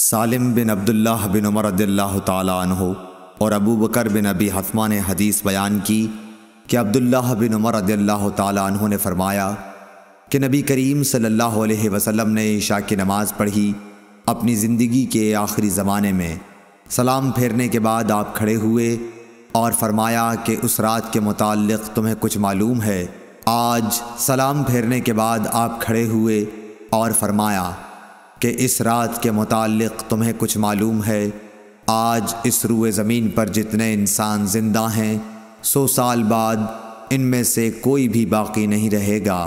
सालिम bin Abdullah bin Umar रदील्ला तहो और अबू बकर बिन अबी हतमा ने हदीस बयान की कि अब्दुल्लाह बिन उमर रदील्ला तहों ने फरमाया कि नबी करीम सल्लल्लाहु अलैहि वसल्लम ने ईशा की नमाज़ पढ़ी अपनी ज़िंदगी के आखिरी ज़माने में सलाम फेरने के बाद आप खड़े हुए और फरमाया कि उस रात के मुतक़ तुम्हें कुछ मालूम है आज सलाम फेरने के बाद आप खड़े हुए और फरमाया कि इस रात के मुतालिक तुम्हें कुछ मालूम है आज इस रुए ज़मीन पर जितने इंसान ज़िंदा हैं सौ साल बाद इनमें से कोई भी बाकी नहीं रहेगा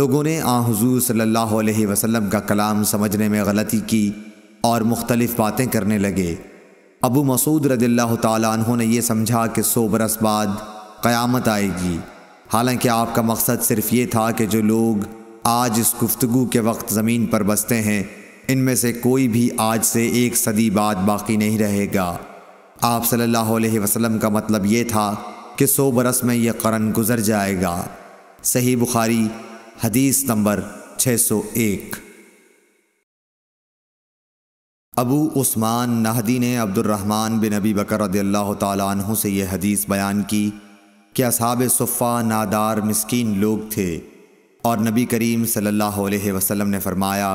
लोगों ने आ हजूर सल्ला वसम का कलाम समझने में गलती की और मुख्तलिफ़ बातें करने लगे अबू मसूद रदिल्ला तु ने यह समझा कि सौ बरस बाद क़्यामत आएगी हालांकि आपका मकसद सिर्फ़ ये था कि जो लोग आज इस गुफ्तगु के वक्त ज़मीन पर बसते हैं इनमें से कोई भी आज से एक सदी बाद बाकी नहीं रहेगा आप सल्लल्लाहु अलैहि वसल्लम का मतलब ये था कि सौ बरस में यह करन गुजर जाएगा सही बुखारी हदीस नंबर 601 अबू उस्मान नहदी ने अब्दुलरहमान बिन अबी बकर रदील्ला से यह हदीस बयान की कि असाब सुफ़ा नादार मस्किन लोग थे और नबी करीम सल्लल्लाहु अलैहि वसल्लम ने फरमाया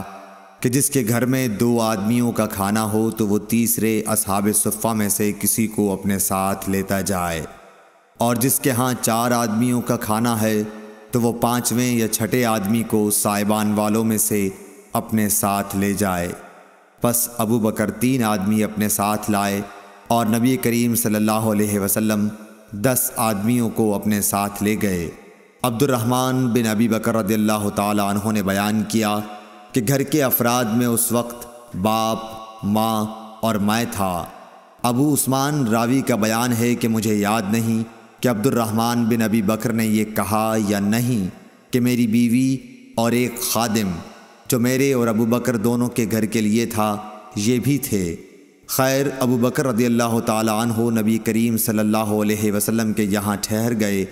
कि जिसके घर में दो आदमियों का खाना हो तो वो तीसरे असहाब सफ़ा में से किसी को अपने साथ लेता जाए और जिसके यहाँ चार आदमियों का खाना है तो वो पाँचवें या छठे आदमी को साइबान वालों में से अपने साथ ले जाए बस अबू बकर तीन आदमी अपने साथ लाए और नबी करीम सल्लल्लाहु अलैहि वसल्लम दस आदमियों को अपने साथ ले गए अब्दुलरहमान बिन अबी बकर रदील्ला तहों ने बयान किया कि घर के अफराद में उस वक्त बाप माँ और मैं था अबू उस्मान रावी का बयान है कि मुझे याद नहीं कि अब्दुलरहमान बिन अबी बकर ने यह कहा या नहीं कि मेरी बीवी और एक खादिम जो मेरे और अबू बकर दोनों के घर के लिए था ये भी थे खैर अबू बकर रदी अल्लाह तु नबी करीम सल्लल्लाहु अलैहि वसल्लम के यहाँ ठहर गए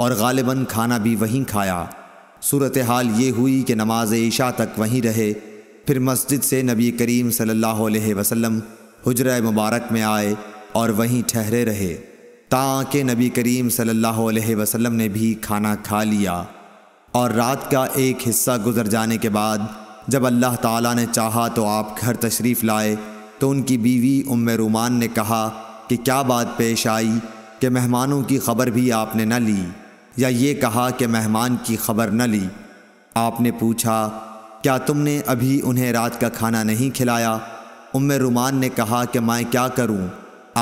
और गालिबन खाना भी वहीं खाया सूरत हाल ये हुई कि नमाज ईशा तक वहीं रहे फिर मस्जिद से नबी करीम सल्लल्लाहु अलैहि वसल्लम हजर मुबारक में आए और वहीं ठहरे रहे ताकि नबी करीम सल्लल्लाहु अलैहि वसल्लम ने भी खाना खा लिया और रात का एक हिस्सा गुजर जाने के बाद जब अल्लाह ताला ने चाहा तो आप घर तशरीफ़ लाए तो उनकी बीवी उम रुमान ने कहा कि क्या बात पेश आई कि मेहमानों की खबर भी आपने न ली या ये कहा कि मेहमान की खबर न ली आपने पूछा क्या तुमने अभी उन्हें रात का खाना नहीं खिलाया उम्म रुमान ने कहा कि मैं क्या करूं?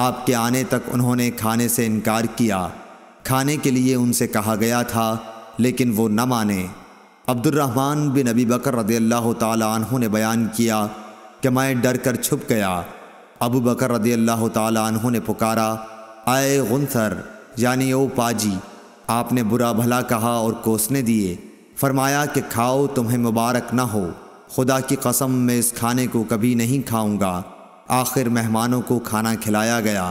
आपके आने तक उन्होंने खाने से इनकार किया खाने के लिए उनसे कहा गया था लेकिन वो न माने अब्दुलरहमान बिन नबी बकर रदी अल्लाह तु ने बयान किया कि मैं डर कर छुप गया अबू बकर रदी अल्लाह तु ने पुकारा आए गुनसर यानी ओ पाजी आपने बुरा भला कहा और कोसने दिए फरमाया कि खाओ तुम्हें मुबारक ना हो खुदा की कसम मैं इस खाने को कभी नहीं खाऊंगा आखिर मेहमानों को खाना खिलाया गया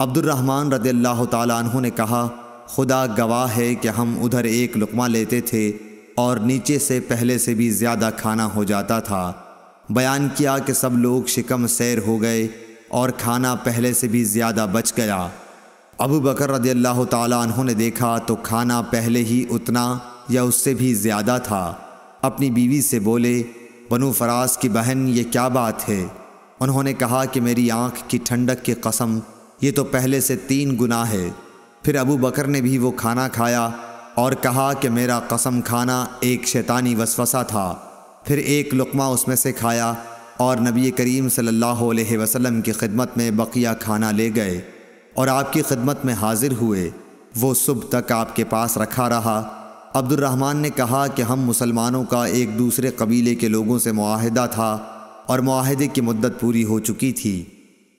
अब्दुलरहमान रदी तु ने कहा खुदा गवाह है कि हम उधर एक लुकमा लेते थे और नीचे से पहले से भी ज़्यादा खाना हो जाता था बयान किया कि सब लोग शिकम सैर हो गए और खाना पहले से भी ज़्यादा बच गया अबू बकर रदी अल्लाह तहों ने देखा तो खाना पहले ही उतना या उससे भी ज़्यादा था अपनी बीवी से बोले बनु फराज की बहन ये क्या बात है उन्होंने कहा कि मेरी आँख की ठंडक की कसम ये तो पहले से तीन गुना है फिर अबू बकर ने भी वो खाना खाया और कहा कि मेरा कसम खाना एक शैतानी वसवसा था फिर एक लुकमा उसमें से खाया और नबी करीम सल्लल्लाहु अलैहि वसल्लम की खिदमत में बकिया खाना ले गए और आपकी खिदमत में हाजिर हुए वो सुबह तक आपके पास रखा रहा अब्दुलरहमान ने कहा कि हम मुसलमानों का एक दूसरे कबीले के लोगों से माहदा था और माहदे की मदत पूरी हो चुकी थी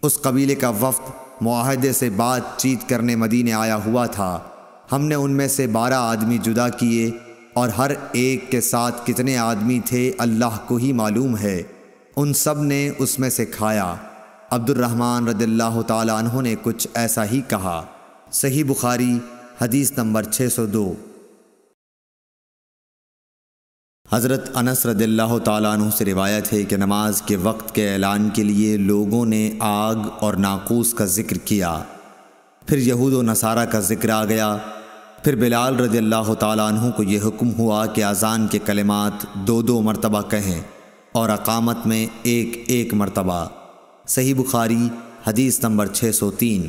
उस कबीले का वफ्त माहदे से बातचीत करने मदीने आया हुआ था हमने उनमें से बारह आदमी जुदा किए और हर एक के साथ कितने आदमी थे अल्लाह को ही मालूम है उन सब ने उसमें से खाया अब्दुलरहमान रदल्ला तु ने कुछ ऐसा ही कहा सही बुखारी हदीस नंबर 602 हज़रत अनस रदल्ला तु से रिवायत है कि नमाज के वक्त के ऐलान के लिए लोगों ने आग और नाकूस का जिक्र किया फिर यहूद नसारा का जिक्र आ गया फिर बिलाल रजी अल्लाह तु को यह हुक्म हुआ कि अजान के कलिमात दो दो मरतबा कहें और अकामत में एक एक मरतबा सही बुखारी हदीस नंबर 603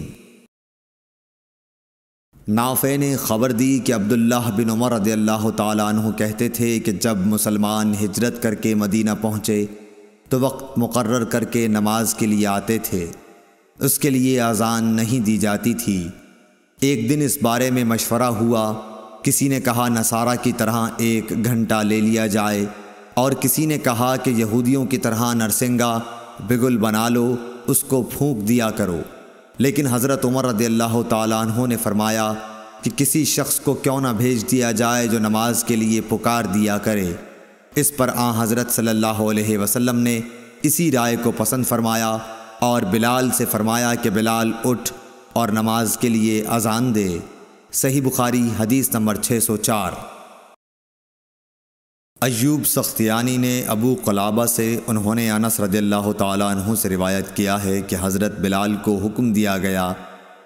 नाफे ने खबर दी कि अब्दुल्लाह बिन उमर रदी अल्लाह तु कहते थे कि जब मुसलमान हिजरत करके मदीना पहुँचे तो वक्त मुकर्र करके नमाज के लिए आते थे उसके लिए अजान नहीं दी जाती थी एक दिन इस बारे में मशवरा हुआ किसी ने कहा नसारा की तरह एक घंटा ले लिया जाए और किसी ने कहा कि यहूदियों की तरह नरसिंगा बिगुल बना लो उसको फूंक दिया करो लेकिन हज़रत उमर रदी अल्लाह तहों ने फरमाया कि किसी शख्स को क्यों ना भेज दिया जाए जो नमाज के लिए पुकार दिया करे इस पर आ हज़रत सल्लल्लाहु अलैहि वसल्लम ने इसी राय को पसंद फरमाया और बिलाल से फरमाया कि बिलाल उठ और नमाज के लिए अजान दे सही बुखारी हदीस नंबर 604 अयूब सख्तियानी ने अबू कलाबा से उन्होंने अनस रदील्ला तु से रिवायत किया है कि हज़रत बिलाल को हुक्म दिया गया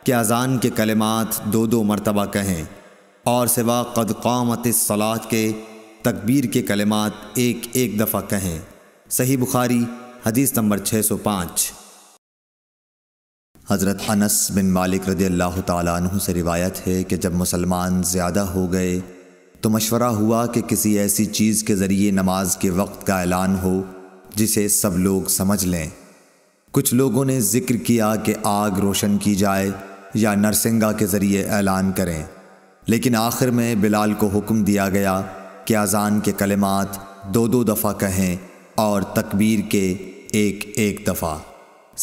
कि अज़ान के कलमात दो दो मरतबा कहें और सिवा कद कामत सलाह के तकबीर के कलमात एक एक दफ़ा कहें सही बुखारी हदीस नंबर छः सौ पाँच हज़रत अनस बिन मालिक रदी अल्लाह तु से रिवायत है कि जब मुसलमान ज़्यादा हो गए तो मशवरा हुआ कि किसी ऐसी चीज़ के ज़रिए नमाज के वक्त का ऐलान हो जिसे सब लोग समझ लें कुछ लोगों ने जिक्र किया कि आग रोशन की जाए या नरसिंगा के ज़रिए ऐलान करें लेकिन आखिर में बिलाल को हुक्म दिया गया कि अजान के कलमात दो दो दफ़ा कहें और तकबीर के एक एक दफ़ा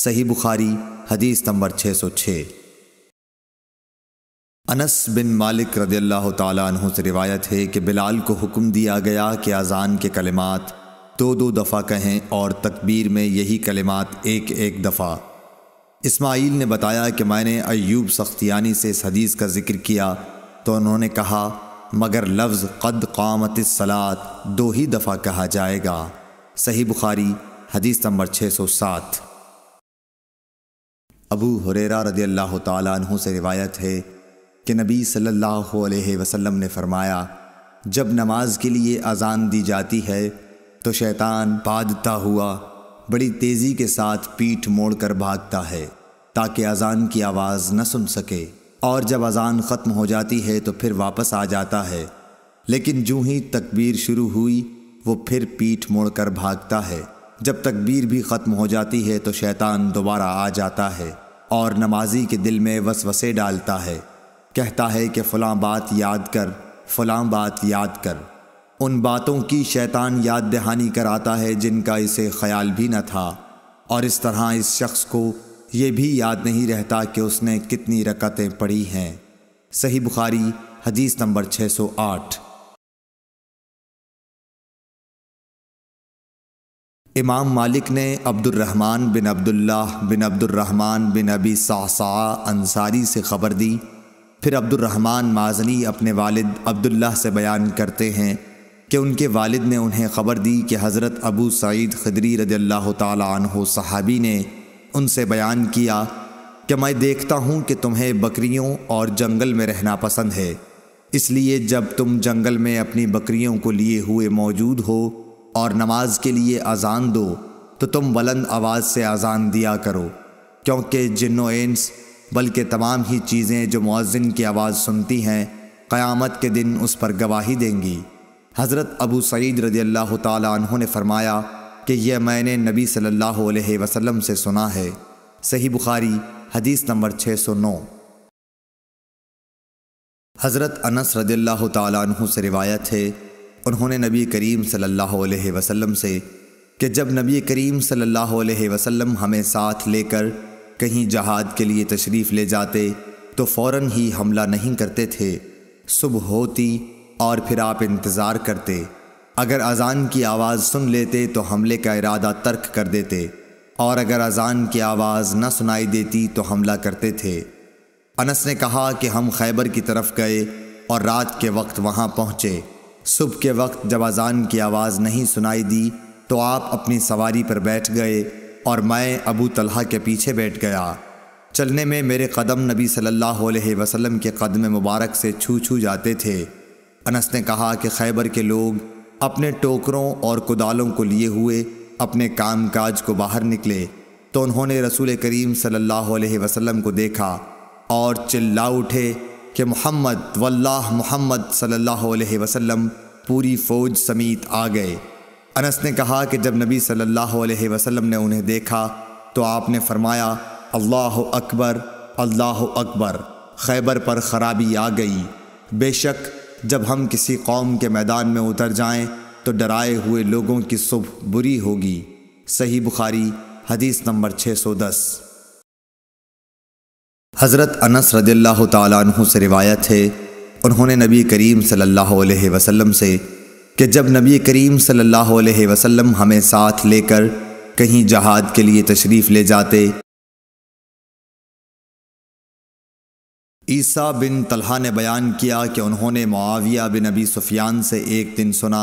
सही बुखारी हदीस नंबर 606 अनस बिन मालिक रदी अल्लाह तहों से रिवायत है कि बिलाल को हुक्म दिया गया कि अज़ान के कलिमात दो दो दफ़ा कहें और तकबीर में यही कलिमात एक एक दफ़ा इस्माइल ने बताया कि मैंने अयूब सख्तियानी से इस हदीस का जिक्र किया तो उन्होंने कहा मगर लफ्ज़ कद कामत सलात दो ही दफ़ा कहा जाएगा सही बुखारी हदीस नंबर छः सौ सात अबू हुरेरा रदी अल्लाह तहों से रिवायत है कि नबी सल्लल्लाहु अलैहि वसल्लम ने फरमाया जब नमाज के लिए अजान दी जाती है तो शैतान बादता हुआ बड़ी तेज़ी के साथ पीठ मोड़कर भागता है ताकि अजान की आवाज़ न सुन सके और जब अजान ख़त्म हो जाती है तो फिर वापस आ जाता है लेकिन जूँ ही तकबीर शुरू हुई वो फिर पीठ मोड़कर भागता है जब तकबीर भी ख़त्म हो जाती है तो शैतान दोबारा आ जाता है और नमाजी के दिल में वसवसे डालता है कहता है कि फ़लाँ बात याद कर फ़लाँ बात याद कर उन बातों की शैतान याद दहानी कराता है जिनका इसे ख्याल भी न था और इस तरह इस शख्स को ये भी याद नहीं रहता कि उसने कितनी रकतें पढ़ी हैं सही बुखारी हदीस नंबर 608 इमाम मालिक ने अब्दुलरहमान बिन अब्दुल्ला बिन अब्दुलरहमान बिन अबी सासा अंसारी से ख़बर दी फिर अब्दुलरहमान माजनी अपने वालिद अब्दुल्ला से बयान करते हैं कि उनके वालिद ने उन्हें ख़बर दी कि हज़रत अबू सईद खदरी रज़ी अल्लाह तहो सहाबी ने उनसे बयान किया कि मैं देखता हूँ कि तुम्हें बकरियों और जंगल में रहना पसंद है इसलिए जब तुम जंगल में अपनी बकरियों को लिए हुए मौजूद हो और नमाज के लिए अजान दो तो तुम बुलंद आवाज़ से अजान दिया करो क्योंकि जिन्नोएंस बल्कि तमाम ही चीज़ें जो मौजिन की आवाज़ सुनती हैं क़यामत के दिन उस पर गवाही देंगी हज़रत अबू सईद रदी अल्लाह तहों ने फरमाया कि यह मैंने नबी सल्लल्लाहु अलैहि वसल्लम से सुना है सही बुखारी हदीस नंबर छः सौ नौ हज़रत अनस रदील्ला से रिवायत है उन्होंने नबी करीम सल्लल्लाहु अलैहि वसल्लम से कि जब नबी करीम सल्लल्लाहु अलैहि वसल्लम हमें साथ लेकर कहीं जहाज के लिए तशरीफ़ ले जाते तो फ़ौर ही हमला नहीं करते थे सुबह होती और फिर आप इंतज़ार करते अगर अजान की आवाज़ सुन लेते तो हमले का इरादा तर्क कर देते और अगर अजान की आवाज़ न सुनाई देती तो हमला करते थे अनस ने कहा कि हम खैबर की तरफ गए और रात के वक्त वहाँ पहुँचे सुबह के वक्त जब अजान की आवाज़ नहीं सुनाई दी तो आप अपनी सवारी पर बैठ गए और मैं अबू तलहा के पीछे बैठ गया चलने में मेरे कदम नबी सल्लल्लाहु अलैहि वसल्लम के कदम मुबारक से छू छू जाते थे अनस ने कहा कि खैबर के लोग अपने टोकरों और कुदालों को लिए हुए अपने काम काज को बाहर निकले तो उन्होंने रसूल करीम सल्लल्लाहु अलैहि वसल्लम को देखा और चिल्ला उठे कि मोहम्मद वल्लाह मोहम्मद सल्लल्लाहु अलैहि वसल्लम पूरी फ़ौज समेत आ गए अनस ने कहा कि जब नबी सल्लल्लाहु अलैहि वसल्लम ने उन्हें देखा तो आपने फरमाया अल्लाह अकबर अल्लाह अकबर खैबर पर ख़राबी आ गई बेशक जब हम किसी कौम के मैदान में उतर जाएं तो डराए हुए लोगों की सुबह बुरी होगी सही बुखारी हदीस नंबर 610 हज़रत अनस रदिल्लाहु तु से रिवायत है उन्होंने नबी करीम सल्लल्लाहु अलैहि वसल्लम से कि जब नबी करीम सल्लल्लाहु अलैहि वसल्लम हमें साथ लेकर कहीं जहाद के लिए तशरीफ़ ले जाते ईसा बिन तलहा ने बयान किया कि उन्होंने मुआविया बिन अबी सुफियान से एक दिन सुना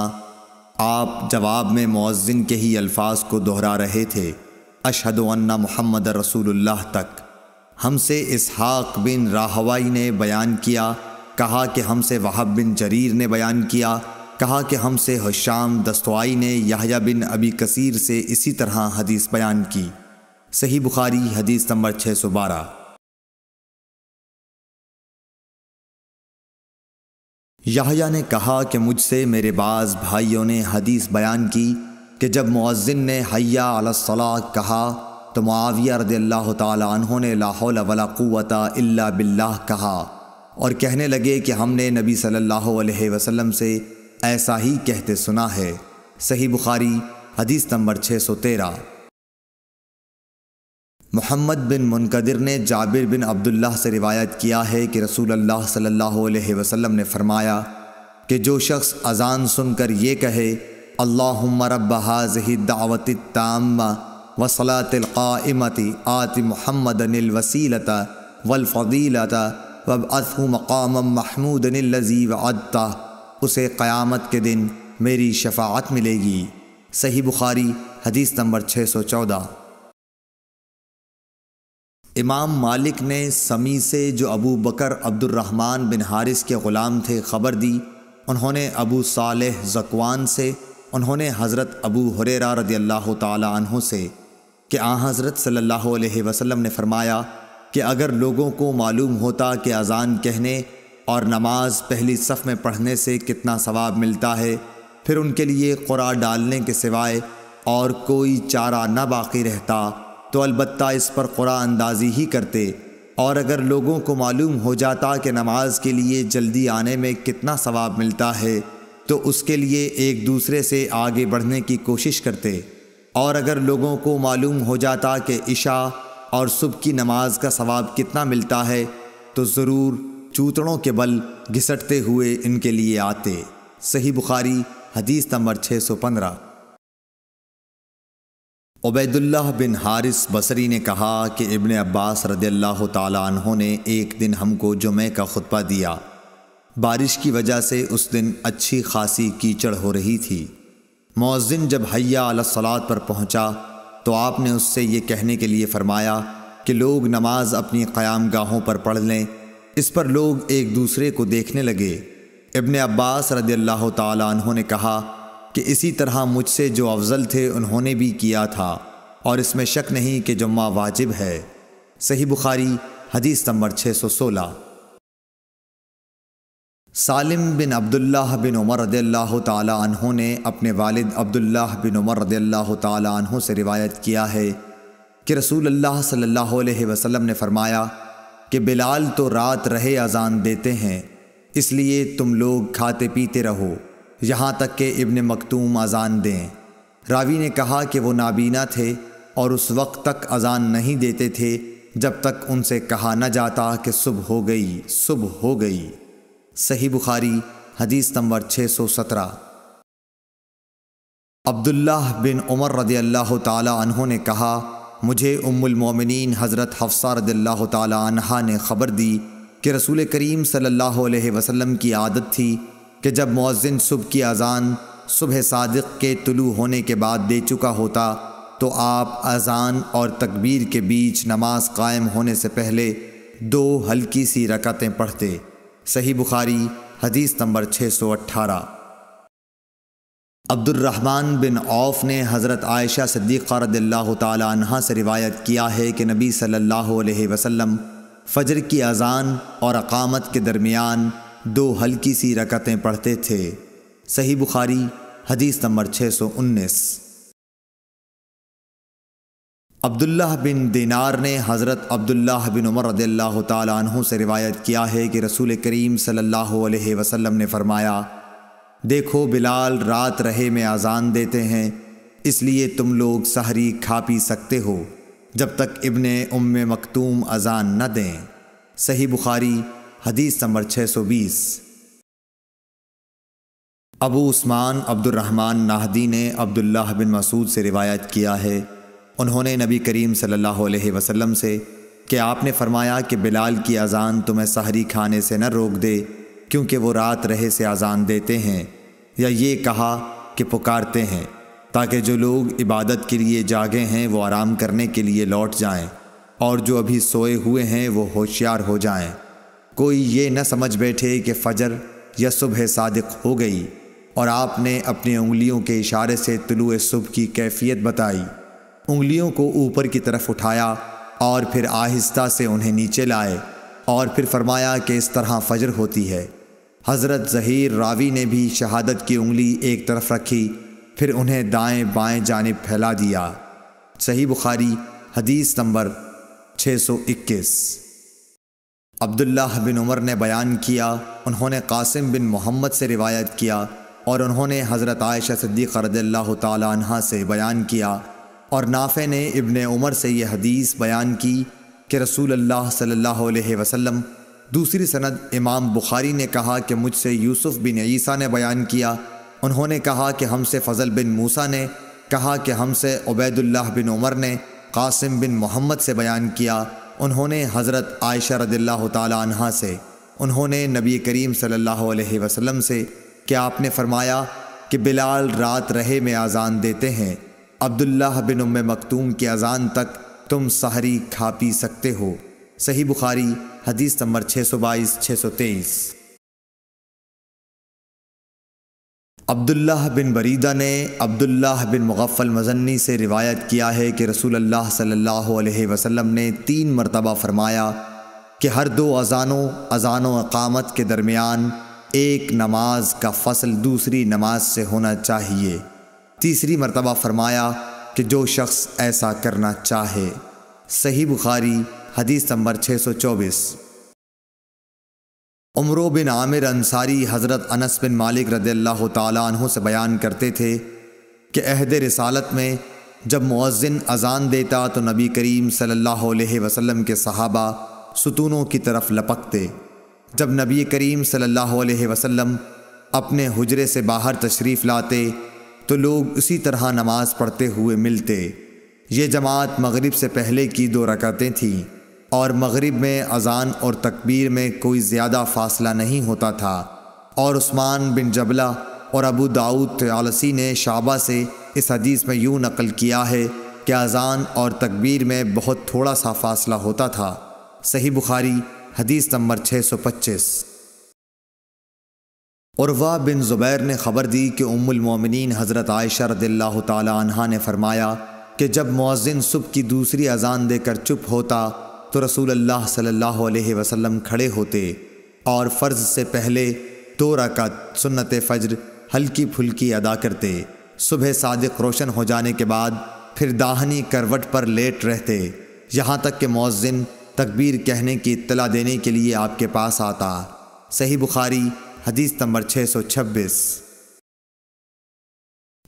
आप जवाब में मुआजिन के ही अल्फाज को दोहरा रहे थे अशद अन्ना मोहम्मद रसूलुल्लाह तक हमसे इसहाक बिन राहवाई ने बयान किया कहा कि हमसे वहाब बिन जरीर ने बयान किया कहा कि हमसे हशाम दस्तवाई ने याहिया बिन अबी कसीर से इसी तरह हदीस बयान की सही बुखारी हदीस नंबर छः सौ बारह याहिया ने कहा कि मुझसे मेरे बाज़ भाइयों ने हदीस बयान की कि जब मुअज्जिन ने हैया अलसला कहा तो मुआविया रदी अल्लाह तहों ने लाहौल वलाक़वत इल्ला बिल्लाह कहा और कहने लगे कि हमने नबी सल्लल्लाहु अलैहि वसल्लम से ऐसा ही कहते सुना है सही बुखारी हदीस नंबर 613 मोहम्मद बिन मुनकदिर ने जाबिर बिन अब्दुल्लाह से रिवायत किया है कि रसूल अल्लाह सल्लल्लाहु अलैहि वसल्लम ने फरमाया कि जो शख्स अजान सुनकर ये कहे अल्लाहुम्मा रब्ब हाज़िही दावत ताम्मा व आति मोहम्मद वसीलता वल फदीलता वब असहु मकाम महमूदनिल लज़ी व उसे क़यामत के दिन मेरी शफात मिलेगी सही बुखारी हदीस नंबर 614 इमाम मालिक ने समी से जो अबू बकर अब्दुलरहमान बिन हारिस के ग़ुलाम थे ख़बर दी उन्होंने अबू साल जकवान से उन्होंने हज़रत अबू हुरेरा रदी अल्लाह तहों से कि आ हज़रत सल्ला अलैहि ने फ़रमाया कि अगर लोगों को मालूम होता कि अज़ान कहने और नमाज पहली सफ़ में पढ़ने से कितना सवाब मिलता है फिर उनके लिए कुरा डालने के सिवाय और कोई चारा न बाकी रहता तो अलबत् इस पर कुरा अंदाजी ही करते और अगर लोगों को मालूम हो जाता कि नमाज के लिए जल्दी आने में कितना सवाब मिलता है तो उसके लिए एक दूसरे से आगे बढ़ने की कोशिश करते और अगर लोगों को मालूम हो जाता कि इशा और सुबह की नमाज का सवाब कितना मिलता है तो ज़रूर चूतड़ों के बल घिसटते हुए इनके लिए आते सही बुखारी हदीस number 615 Ubaidullah bin Harith Basri ने कहा कि इबन अब्बास रदील्ला तहों ने एक दिन हमको जुमे का खुतबा दिया बारिश की वजह से उस दिन अच्छी खासी कीचड़ हो रही थी मौजिन जब हैया सलात पर पहुंचा तो आपने उससे ये कहने के लिए फ़रमाया कि लोग नमाज अपनी क़याम गाहों पर पढ़ लें इस पर लोग एक दूसरे को देखने लगे इबन अब्बास रदी अल्लाह तहों ने कहा कि इसी तरह मुझसे जो अफजल थे उन्होंने भी किया था और इसमें शक नहीं कि जुम्मा वाजिब है सही बुखारी हदीस number 616 Salim bin Abdullah bin Umar रदल्ला तहों ने अपने वालिद अब्दुल्लाह बिन उमर रदल्ला तहों से रिवायत किया है कि रसूल अल्लाह सल्लल्लाहु अलैहि वसल्लम ने फरमाया कि बिलाल तो रात रहे अजान देते हैं इसलिए तुम लोग खाते पीते रहो यहाँ तक के इब्न मखतूम अजान दें रावी ने कहा कि वो नाबीना थे और उस वक्त तक अजान नहीं देते थे जब तक उनसे कहा न जाता कि सुबह हो गई सुबह हो गई सही बुखारी हदीस नंबर 617 अब्दुल्ला बिन उमर रदी अल्लाह तहों ने कहा मुझे उम्मुलमोमिन हज़रत हफ्सा रदिल्ला तहा ने ख़बर दी कि रसूल करीम सल्लल्लाहु अलैहि वसल्लम की आदत थी कि जब मौजिन सुबह की अज़ान सुबह सादिक के तुलू होने के बाद दे चुका होता तो आप अजान और तकबीर के बीच नमाज कायम होने से पहले दो हल्की सी रकतें पढ़ते सही बुखारी हदीस नंबर छः सौ अट्ठारह अब्दुलरहमान बिन औफ ने हज़रत आयशा सद्दीक़ा रद्ला से रिवायत किया है कि नबी सल्लल्लाहु अलैहि वसल्लम फ़जर की अज़ान और अकामत के दरमियान दो हल्की सी रकतें पढ़ते थे सही बुखारी हदीस नंबर छः सौ उन्नीस अब्दुल्लाह बिन दिनार ने हज़रत अब्दुल्ला बिन उमर रद्ला तहों से रिवायत किया है कि रसूल करीम सल्ला वसम ने फ़रमाया देखो बिलाल रात रहे में आज़ान देते हैं इसलिए तुम लोग सहरी खा पी सकते हो जब तक इबन उम मकतूम अजान न दें सही बुखारी हदीस number 620 Abu Usman Abdul Rahman Nahdi ने अब्दुल्लाह बिन मसूद से रिवायत किया है उन्होंने नबी करीम सल्लल्लाहु अलैहि वसल्लम से कि आपने फरमाया कि बिलाल की अजान तुम्हें सहरी खाने से न रोक दे क्योंकि वो रात रहे से आज़ान देते हैं या ये कहा कि पुकारते हैं ताकि जो लोग इबादत के लिए जागे हैं वो आराम करने के लिए लौट जाएं और जो अभी सोए हुए हैं वो होशियार हो जाएं। कोई ये न समझ बैठे कि फजर या सुबह सादिक हो गई और आपने अपनी उंगलियों के इशारे से तुलु सुबह की कैफियत बताई उंगलियों को ऊपर की तरफ उठाया और फिर आहिस्ता से उन्हें नीचे लाए और फिर फरमाया कि इस तरह फजर होती है हज़रत ज़हीर रावी ने भी शहादत की उंगली एक तरफ रखी फिर उन्हें दाएं बाएं जाने फैला दिया सही बुखारी हदीस नंबर 621 अब्दुल्लाह बिन उमर ने बयान किया उन्होंने कासिम बिन मोहम्मद से रिवायत किया और उन्होंने हज़रत आयशा सद्दीक़ रद्ला तहा से बयान किया और नाफे ने इबन उमर से यह हदीस बयान की कि रसूल अल्लाह सल्लल्लाहु अलैहि वसल्लम दूसरी सनद इमाम बुखारी ने कहा कि मुझसे यूसुफ बिन ईसा ने बयान किया उन्होंने कहा कि हमसे फ़जल बिन मूसा ने कहा कि हमसे उबैदुल्लाह बिन उमर ने कासिम बिन मोहम्मद से बयान किया उन्होंने हज़रत आयशा रदील्ला तहा से उन्होंने नबी करीम सल्लल्लाहु अलैहि वसल्लम से कि आपने फरमाया कि बिलाल रात रहे में अज़ान देते हैं अब्दुल्लाह बिन उम मखतूम की अज़ान तक तुम सहरी खा पी सकते हो सही बुखारी हदीस नंबर छः सौ बाईस छः सौ तेईस अब्दुल्लाह बिन बरीदा ने अब्दुल्लाह बिन मुगफ़ल मजन्नी से रिवायत किया है कि रसूल अल्लाह सल्लल्लाहु अलैहि वसल्लम ने तीन मरतबा फरमाया कि हर दो अजानों अजानों अकामत के दरमियान एक नमाज का फसल दूसरी नमाज से होना चाहिए तीसरी मरतबा फरमाया कि जो शख्स ऐसा करना चाहे सही बुखारी हदीस number 624 Amr bin Amir Ansari हज़रत अनस बिन मालिक रदल्ला तहों से बयान करते थे कि अहद रसालत में जब मौज़िन अजान देता तो नबी करीम सल्लल्लाहु वसम के सहाबा सुतूनों की तरफ लपकते जब नबी करीम सल्लल्लाहु वसम अपने हजरे से बाहर तशरीफ़ लाते तो लोग उसी तरह नमाज़ पढ़ते हुए मिलते ये जमात मग़रब से पहले की दो रकतें थीं और मगरिब में अजान और तकबीर में कोई ज़्यादा फासला नहीं होता था और उस्मान बिन जबला और अबू दाऊद आलसी ने शाबा से इस हदीस में यूँ नकल किया है कि अजान और तकबीर में बहुत थोड़ा सा फासला होता था सही बुखारी हदीस नंबर 625 और वाह बिन ज़ुबैर ने ख़बर दी कि उम्मिन हज़रत आयशा रदिल्ला तहा ने फरमाया कि जब मुआजिन सुबह की दूसरी अजान देकर चुप होता तो रसूल अल्लाह सल्लल्लाहु अलैहि वसल्लम खड़े होते और फ़र्ज से पहले दो रकत सुन्नत फ़ज्र हल्की फुल्की अदा करते सुबह सादिक रोशन हो जाने के बाद फिर दाहनी करवट पर लेट रहते यहाँ तक कि मौजिन तकबीर कहने की इतला देने के लिए आपके पास आता सही बुखारी हदीस नंबर छः सौ छब्बीस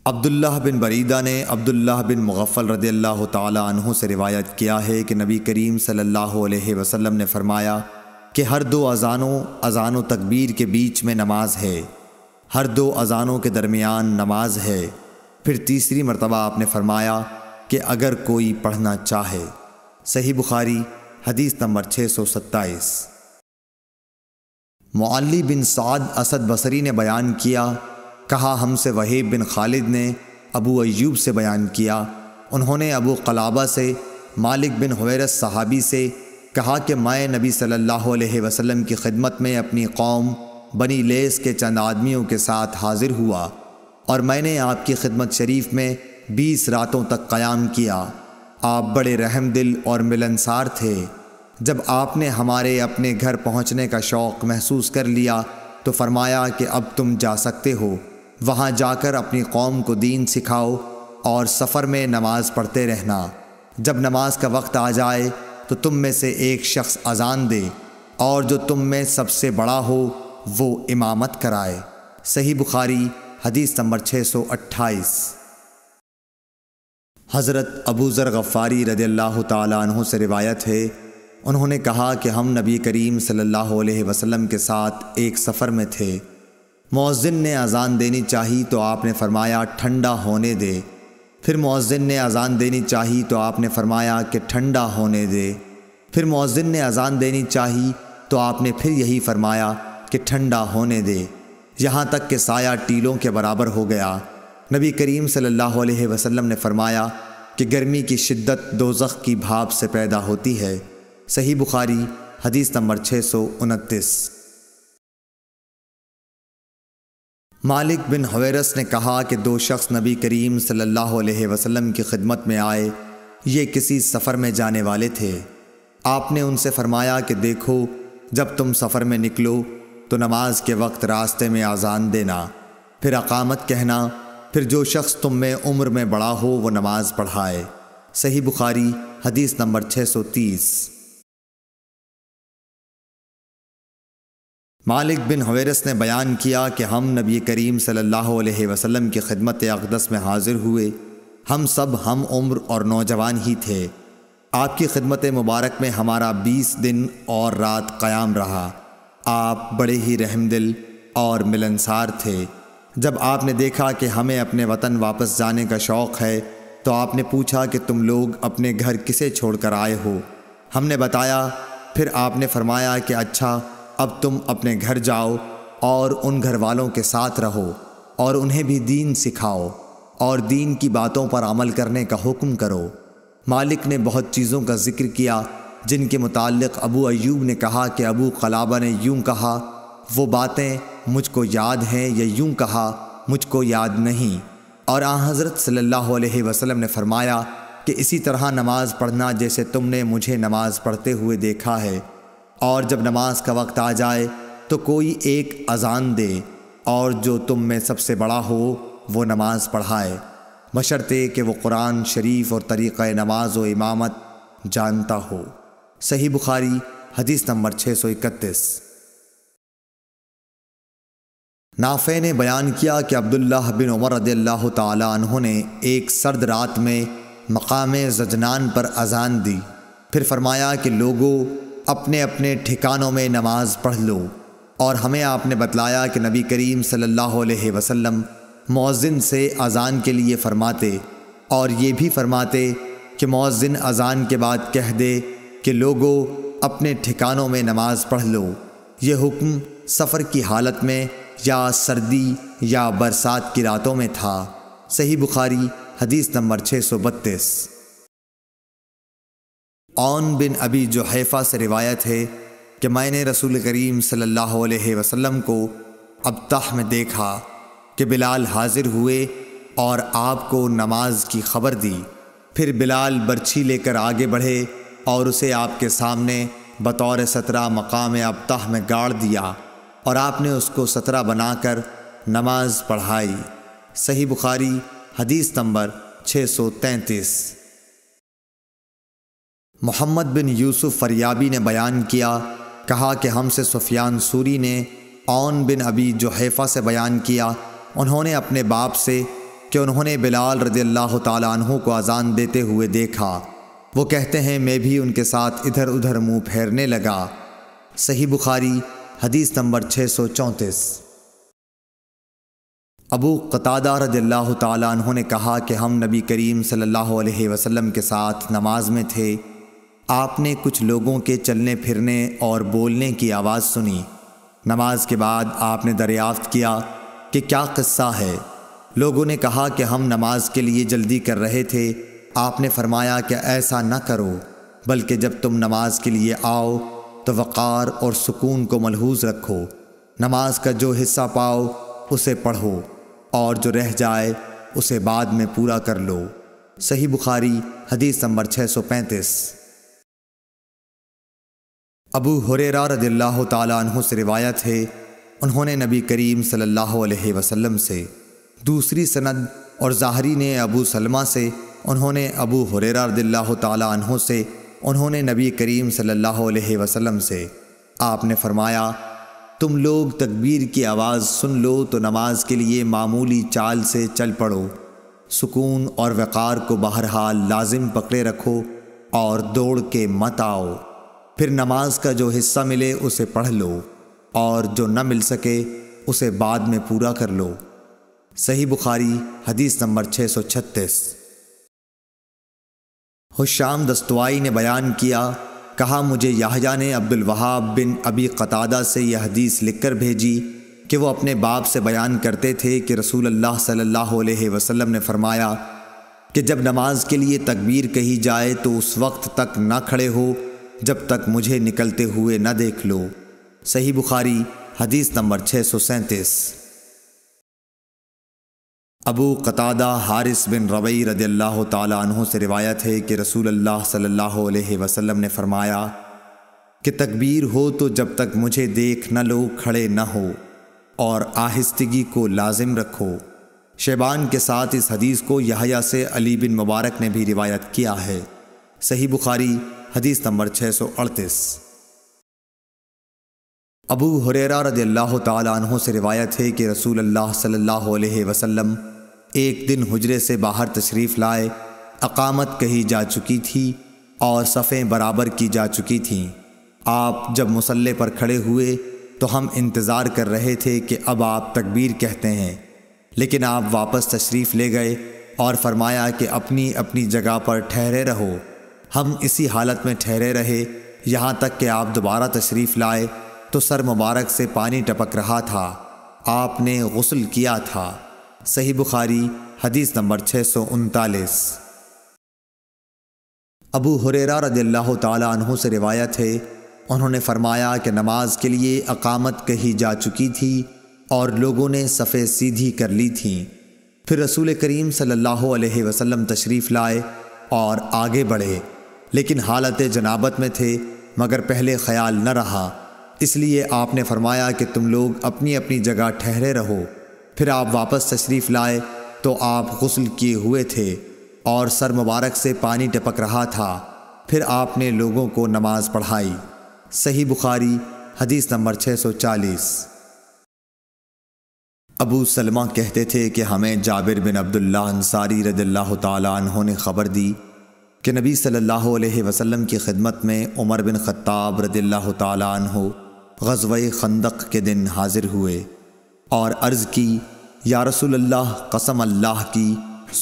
अब्दुल्लाह बिन बरीदा ने अब्दुल्लाह बिन मुगफ़ल रदी अल्लाह तु से रिवायत किया है कि नबी करीम सल्लल्लाहु अलैहि वसल्लम ने फरमाया कि हर दो अजानों अजान तकबीर के बीच में नमाज है हर दो अजानों के दरमियान नमाज है फिर तीसरी मरतबा आपने फरमाया कि अगर कोई पढ़ना चाहे सही बुखारी हदीस नंबर छः सौ सत्ताईस मौली बिन साद असद बसरी ने बयान किया कहा हमसे वहीब बिन खालिद ने अबू अयूब से बयान किया उन्होंने अबू कलाबा से मालिक बिन हुरस सहाबी से कहा कि मैं नबी सल्लल्लाहु अलैहि वसल्लम की खिदमत में अपनी कौम बनी लेस के चंद आदमियों के साथ हाजिर हुआ और मैंने आपकी खिदमत शरीफ में बीस रातों तक क़याम किया आप बड़े रहम दिल और मिलनसार थे जब आपने हमारे अपने घर पहुंचने का शौक़ महसूस कर लिया तो फरमाया कि अब तुम जा सकते हो वहाँ जाकर अपनी कौम को दीन सिखाओ और सफ़र में नमाज़ पढ़ते रहना जब नमाज का वक्त आ जाए तो तुम में से एक शख्स अजान दे और जो तुम में सबसे बड़ा हो वो इमामत कराए सही बुखारी हदीस नंबर 628 हज़रत अबू ज़र गफ़ारी रदी अल्लाह से रिवायत है उन्होंने कहा कि हम नबी करीम सल्लल्लाहु अलैहि वसल्लम के साथ एक सफ़र में थे मौजिन ने अज़ान देनी चाहिए तो आपने फरमाया ठंडा होने दे फिर मौजिन ने अज़ान देनी चाही तो आपने फरमाया कि ठंडा होने दे फिर मौजिन ने अज़ान देनी चाहिए तो आपने फिर यही फरमाया कि ठंडा होने दे यहाँ तक कि साया टीलों के बराबर हो गया नबी करीम सल्लल्लाहु अलैहि वसल्लम ने फरमाया कि गर्मी की शिद्दत दोजख की भाप से पैदा होती है सही बुखारी हदीस नंबर छः सौ उनतीस मालिक बिन हवेरस ने कहा कि दो शख्स नबी करीम सल्लल्लाहु अलैहि वसल्लम की खिदमत में आए ये किसी सफ़र में जाने वाले थे आपने उनसे फरमाया कि देखो जब तुम सफ़र में निकलो तो नमाज के वक्त रास्ते में आज़ान देना फिर अकामत कहना फिर जो शख्स तुम में उम्र में बड़ा हो वो नमाज़ पढ़ाए सही बुखारी हदीस नंबर 630 मालिक बिन हवेरस ने बयान किया कि हम नबी करीम सल्लल्लाहु अलैहि वसल्लम की खिदमत अकदस में हाजिर हुए हम सब हम उम्र और नौजवान ही थे आपकी खिदमत मुबारक में हमारा बीस दिन और रात क़याम रहा आप बड़े ही रहमदिल और मिलनसार थे जब आपने देखा कि हमें अपने वतन वापस जाने का शौक़ है तो आपने पूछा कि तुम लोग अपने घर किसे छोड़कर आए हो हमने बताया फिर आपने फरमाया कि अच्छा अब तुम अपने घर जाओ और उन घर वालों के साथ रहो और उन्हें भी दीन सिखाओ और दीन की बातों पर अमल करने का हुक्म करो मालिक ने बहुत चीज़ों का जिक्र किया जिनके मुतालिक अबू अयूब ने कहा कि अबू कलाबा ने यूं कहा वो बातें मुझको याद हैं या यूं कहा मुझको याद नहीं और आ हज़रत सल्ला वसलम ने फरमाया कि इसी तरह नमाज़ पढ़ना जैसे तुमने मुझे नमाज़ पढ़ते हुए देखा है और जब नमाज का वक्त आ जाए तो कोई एक अजान दे और जो तुम में सबसे बड़ा हो वो नमाज पढ़ाए बशर्ते कि वो कुरान शरीफ और तरीक़ नमाज व इमामत जानता हो सही बुखारी हदीस नंबर छः सौ इकतीस नाफे ने बयान किया कि अब्दुल्ला बिन उमर रदील्ला तहों ने एक सर्द रात में मकाम जजनान पर अजान दी फिर फरमाया कि लोगों अपने अपने ठिकानों में नमाज पढ़ लो और हमें आपने बतलाया कि नबी करीम सल्लल्लाहु अलैहि वसल्लम मौजिन से अज़ान के लिए फ़रमाते और ये भी फ़रमाते कि मौजिन अज़ान के बाद कह दे कि लोगों अपने ठिकानों में नमाज पढ़ लो ये हुक्म सफ़र की हालत में या सर्दी या बरसात की रातों में था सही बुखारी हदीस नंबर छः सौ बत्तीस ओन बिन अभी जो हैफ़ा से रिवायत है कि मैंने रसूल करीम सल्लल्लाहु अलैहि वसल्लम को अबताह में देखा कि बिलाल हाजिर हुए और आपको नमाज की खबर दी फिर बिलाल बर्छी लेकर आगे बढ़े और उसे आपके सामने बतौर सतरा मकाम अबताह में गाड़ दिया और आपने उसको सतरा बनाकर नमाज पढ़ाई सही बुखारी हदीस नंबर छः सौ तैंतीस मोहम्मद बिन यूसुफ फरियाबी ने बयान किया कहा कि हमसे सुफियान सूरी ने ओन बिन अबी हैफ़ा से बयान किया उन्होंने अपने बाप से कि उन्होंने बिलाल रदी तहों को अजान देते हुए देखा वो कहते हैं मैं भी उनके साथ इधर उधर मुंह फेरने लगा सही बुखारी हदीस नंबर छः सौ चौंतीस अबू कतादा रदी तहों तु ने कहा कि हम नबी करीम सल्लल्लाहु अलैहि वसल्लम के साथ नमाज में थे आपने कुछ लोगों के चलने फिरने और बोलने की आवाज़ सुनी नमाज के बाद आपने दरियाफ्त किया कि क्या किस्सा है लोगों ने कहा कि हम नमाज के लिए जल्दी कर रहे थे आपने फरमाया कि ऐसा न करो बल्कि जब तुम नमाज के लिए आओ तो वक़ार और सुकून को मलहूज रखो नमाज का जो हिस्सा पाओ उसे पढ़ो और जो रह जाए उसे बाद में पूरा कर लो सही बुखारी हदीस नंबर छः सौ पैंतीस अबू हुरेरा रदिल्लाह तु से रिवायत है उन्होंने नबी करीम सल्लल्लाहु अलैहि वसल्लम से दूसरी सनद और ज़ाहरी ने अबू सलमा से उन्होंने अबू हुरेरा रदिल्लाह तु से उन्होंने नबी करीम सल्लल्लाहु अलैहि वसल्लम से आपने फरमाया तुम लोग तकबीर की आवाज़ सुन लो तो नमाज के लिए मामूली चाल से चल पड़ो सुकून और वक़ार को बहरहाल लाजिम पकड़े रखो और दौड़ के मत आओ फिर नमाज का जो हिस्सा मिले उसे पढ़ लो और जो न मिल सके उसे बाद में पूरा कर लो सही बुखारी हदीस नंबर 636 हुशाम दस्तवाई ने बयान किया कहा मुझे याहजा ने अब्दुल वहाब बिन अबी कतादा से यह हदीस लिखकर भेजी कि वो अपने बाप से बयान करते थे कि रसूल अल्लाह सल्लल्लाहु अलैहि वसल्लम ने फरमाया कि जब नमाज के लिए तकबीर कही जाए तो उस वक्त तक ना खड़े हो जब तक मुझे निकलते हुए न देख लो सही बुखारी हदीस नंबर छः सौ सैंतीस अबू कतादा हारिस बिन रवई रदी अल्लाह तहों से रिवायत है कि रसूल अल्लाह सल्लल्लाहु अलैहि वसल्लम ने फरमाया कि तकबीर हो तो जब तक मुझे देख न लो खड़े न हो और आहिस्तगी को लाजिम रखो शेबान के साथ इस हदीस को यहाया से अली बिन मुबारक ने भी रिवायत किया है सही बुखारी हदीस नंबर छः सौ अड़तीस अबू हुरेरा रदी अल्लाह तहों से रिवायत है कि रसूल अल्लाह सल्लल्लाहु अलैहि वसल्लम एक दिन हजरे से बाहर तशरीफ़ लाए अकामत कही जा चुकी थी और सफ़ें बराबर की जा चुकी थीं आप जब मुसल्ले पर खड़े हुए तो हम इंतज़ार कर रहे थे कि अब आप तकबीर कहते हैं लेकिन आप वापस तशरीफ़ ले गए और फरमाया कि अपनी अपनी जगह पर ठहरे रहो हम इसी हालत में ठहरे रहे यहाँ तक कि आप दोबारा तशरीफ़ लाए तो सर मुबारक से पानी टपक रहा था आपने गसल किया था सही बुखारी हदीस नंबर छः सौ उनतालीस अबू हुरेरा रजील्ला तु से रिवायत है उन्होंने फरमाया कि नमाज के लिए अकामत कही जा चुकी थी और लोगों ने सफ़े सीधी कर ली थी फिर रसूल करीम सल्लल्लाहु अलैहि वसल्लम तशरीफ़ लाए और आगे बढ़े लेकिन हालत जनाबत में थे मगर पहले ख्याल न रहा इसलिए आपने फरमाया कि तुम लोग अपनी अपनी जगह ठहरे रहो फिर आप वापस तशरीफ़ लाए तो आप गसल किए हुए थे और सर मुबारक से पानी टपक रहा था फिर आपने लोगों को नमाज पढ़ाई सही बुखारी हदीस नंबर 640 अबू सलमा कहते थे कि हमें जाबिर बिन अब्दुल्ला अंसारी रज़ल्ला तहों ने ख़बर दी कि नबी सल्लल्लाहु अलैहि वसल्लम की खिदमत में उमर बिन ख़त्ताब ताला तु गज़वे खंदक के दिन हाज़िर हुए और अर्ज़ की या अल्लाह कसम अल्लाह की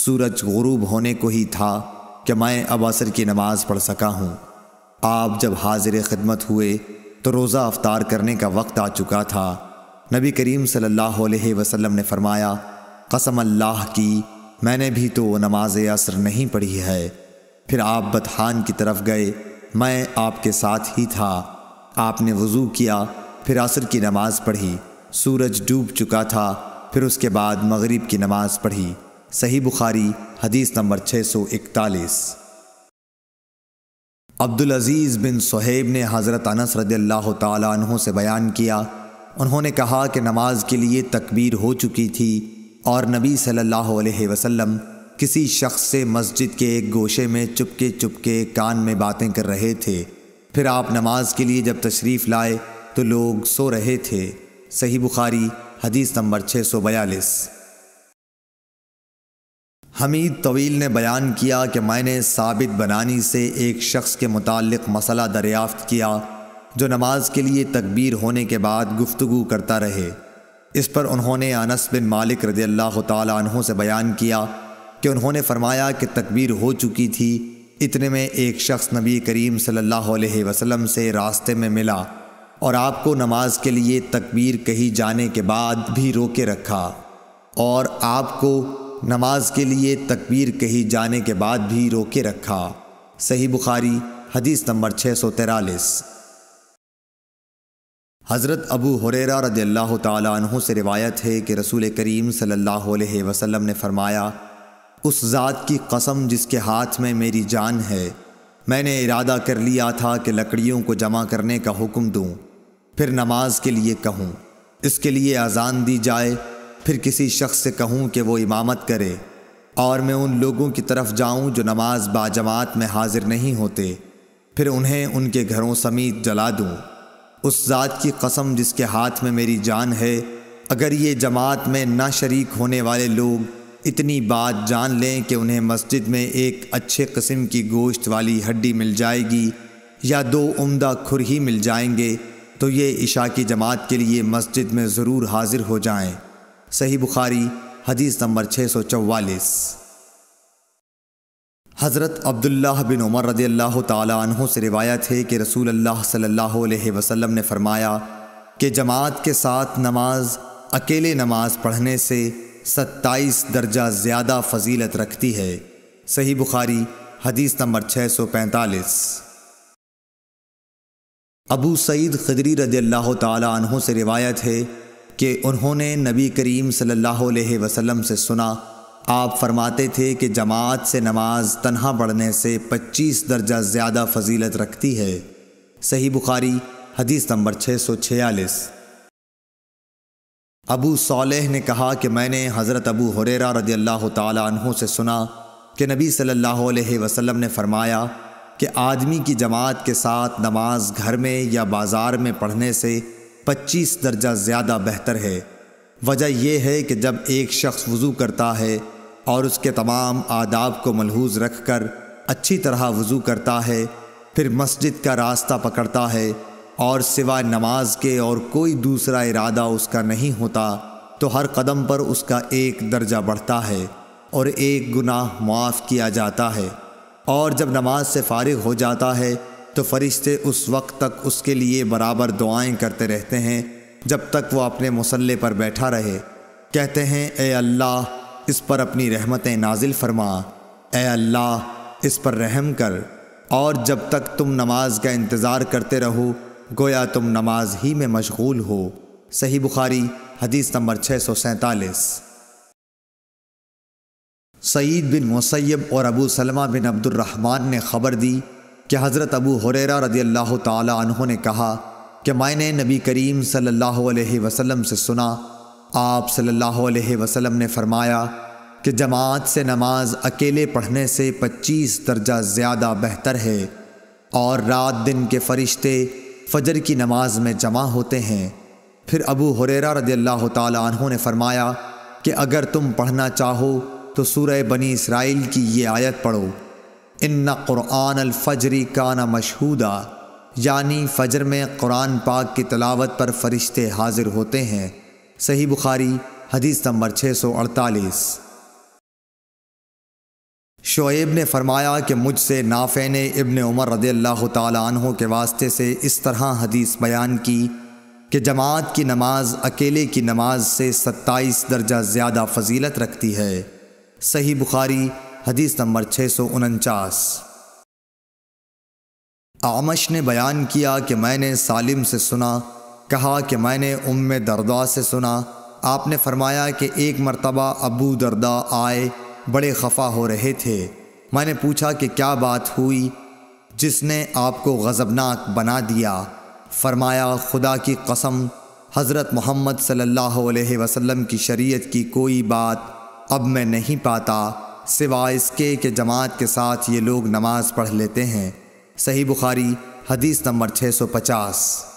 सूरज गरूब होने को ही था कि मैं अब असर की नमाज़ पढ़ सका हूँ आप जब हाजिर खिदमत हुए तो रोज़ा अफ्तार करने का वक्त आ चुका था नबी करीम सल्लल्लाहु अलैहि वसल्लम ने फरमाया कसम अल्लाह की मैंने भी तो नमाज असर नहीं पढ़ी है फिर आप बतहान की तरफ गए मैं आपके साथ ही था आपने वज़ू किया फिर असर की नमाज़ पढ़ी सूरज डूब चुका था फिर उसके बाद मगरिब की नमाज़ पढ़ी सही बुखारी हदीस number 641 Abdul Aziz bin Suhaib ने हज़रत अनस रदल्ला तु से बयान किया उन्होंने कहा कि नमाज के लिए तकबीर हो चुकी थी और नबी सल्लल्लाहु अलैहि वसल्लम किसी शख्स से मस्जिद के एक गोशे में चुपके चुपके कान में बातें कर रहे थे फिर आप नमाज के लिए जब तशरीफ़ लाए तो लोग सो रहे थे सही बुखारी हदीस नंबर छः सौ बयालीस हमीद तवील ने बयान किया कि मैंने साबित बनानी से एक शख्स के मुतालिक मसला दरियाफ्त किया जो नमाज के लिए तकबीर होने के बाद गुफ्तु करता रहे इस पर उन्होंने अनस बिन मालिक रज़ी अल्लाह तहों से बयान किया कि उन्होंने फरमाया कि तकबीर हो चुकी थी इतने में एक शख्स नबी करीम सल्लल्लाहु अलैहि वसल्लम से रास्ते में मिला और आपको नमाज के लिए तकबीर कही जाने के बाद भी रोके रखा और आपको नमाज के लिए तकबीर कही जाने के बाद भी रोके रखा सही बुखारी हदीस नंबर छः सौ तिरालीस हज़रत अबू हुरेरा रदी अल्लाह तु से रिवायत है कि रसूल करीम सल्लल्लाहु अलैहि वसल्लम ने फरमाया उस ज़ात की कसम जिसके हाथ में मेरी जान है मैंने इरादा कर लिया था कि लकड़ियों को जमा करने का हुक्म दूँ फिर नमाज के लिए कहूँ इसके लिए अजान दी जाए फिर किसी शख्स से कहूँ कि वो इमामत करे और मैं उन लोगों की तरफ जाऊँ जो नमाज बाजमात में हाजिर नहीं होते फिर उन्हें उनके घरों समेत जला दूँ उस ज़ात की कसम जिसके हाथ में मेरी जान है अगर ये जमात में ना शरीक होने वाले लोग इतनी बात जान लें कि उन्हें मस्जिद में एक अच्छे कस्म की गोश्त वाली हड्डी मिल जाएगी या दो उम्दा ही मिल जाएंगे तो ये इशा की जमात के लिए मस्जिद में ज़रूर हाजिर हो जाएं। सही बुखारी हदीस नंबर छः सौ चवालीस हज़रत अब्दुल्लाह बिन उमर रदी अल्लाह तहों से रिवायत है कि रसूल अल्लाह सल्लल्लाहु अलैहि वसल्लम ने फ़रमाया कि जमात के साथ नमाज अकेले नमाज पढ़ने से सत्ताईस दर्जा ज़्यादा फजीलत रखती है सही बुखारी हदीस नंबर 645 अबू सईद खदरी रदी अल्लाह तहों से रिवायत है कि उन्होंने नबी करीम सल्लल्लाहु अलैहि वसल्लम से सुना आप फरमाते थे कि जमात से नमाज तनहा पढ़ने से 25 दर्जा ज़्यादा फजीलत रखती है सही बुखारी हदीस नंबर 646 अबू सालेह ने कहा कि मैंने हज़रत अबू हुरेरा रदी अल्लाह तहों से सुना कि नबी सल्लल्लाहु अलैहि वसल्लम ने फ़रमाया कि आदमी की जमात के साथ नमाज घर में या बाज़ार में पढ़ने से 25 दर्जा ज़्यादा बेहतर है वजह यह है कि जब एक शख्स वज़ू करता है और उसके तमाम आदाब को मलहूज रख कर अच्छी तरह वज़ू करता है फिर मस्जिद का रास्ता पकड़ता है और सिवा नमाज के और कोई दूसरा इरादा उसका नहीं होता तो हर कदम पर उसका एक दर्जा बढ़ता है और एक गुनाह माफ़ किया जाता है और जब नमाज से फारिग हो जाता है तो फरिश्ते उस वक्त तक उसके लिए बराबर दुआएं करते रहते हैं जब तक वो अपने मसल्ले पर बैठा रहे कहते हैं ए अल्लाह इस पर अपनी रहमतें नाजिल फरमा ए अल्लाह इस पर रहम कर और जब तक तुम नमाज का इंतज़ार करते रहो गोया तुम नमाज ही में मशगूल हो सही बुखारी हदीस नंबर छः सौ सैंतालीस सईद बिन मुसैब और अबू सलमा बिन अब्दुलरहमान ने ख़बर दी कि हज़रत अबू हुरेरा रदी अल्लाह तहों ने कहा कि मैंने नबी करीम सल्लल्लाहु अलैहि वसल्लम से सुना आप सल्लल्लाहु अलैहि वसल्लम ने फरमाया कि जमात से नमाज अकेले पढ़ने से 25 दर्जा ज़्यादा बेहतर है और रात दिन के फरिश्ते फ़जर की नमाज में जमा होते हैं फिर अबू हुरेरा रदी अल्लाह तहों ने फरमाया कि अगर तुम पढ़ना चाहो तो सूरह बनी इसराइल की ये आयत पढ़ो इन्ना क़ुरान अलफ़जरी काना मशहूदा यानी फ़जर में कुरान पाक की तलावत पर फरिश्ते हाजिर होते हैं सही बुखारी हदीस नंबर 648 शुएब ने फरमाया कि मुझसे नाफे ने इबन उमर रदी अल्लाह के वास्ते से इस तरह हदीस बयान की कि जमात की नमाज अकेले की नमाज से सत्ताईस दर्जा ज़्यादा फजीलत रखती है सही बुखारी हदीस नंबर छः सौ उनचास आमश ने बयान किया कि मैंने सालिम से सुना कहा कि मैंने उम दरदा से सुना आपने फरमाया कि एक मरतबा अबू दरदा आए बड़े खफा हो रहे थे मैंने पूछा कि क्या बात हुई जिसने आपको गज़बनाक बना दिया फरमाया खुदा की कसम हज़रत मोहम्मद सल्लल्लाहु अलैहि वसल्लम की शरीयत की कोई बात अब मैं नहीं पाता सिवा इसके कि जमात के साथ ये लोग नमाज़ पढ़ लेते हैं सही बुखारी हदीस नंबर 650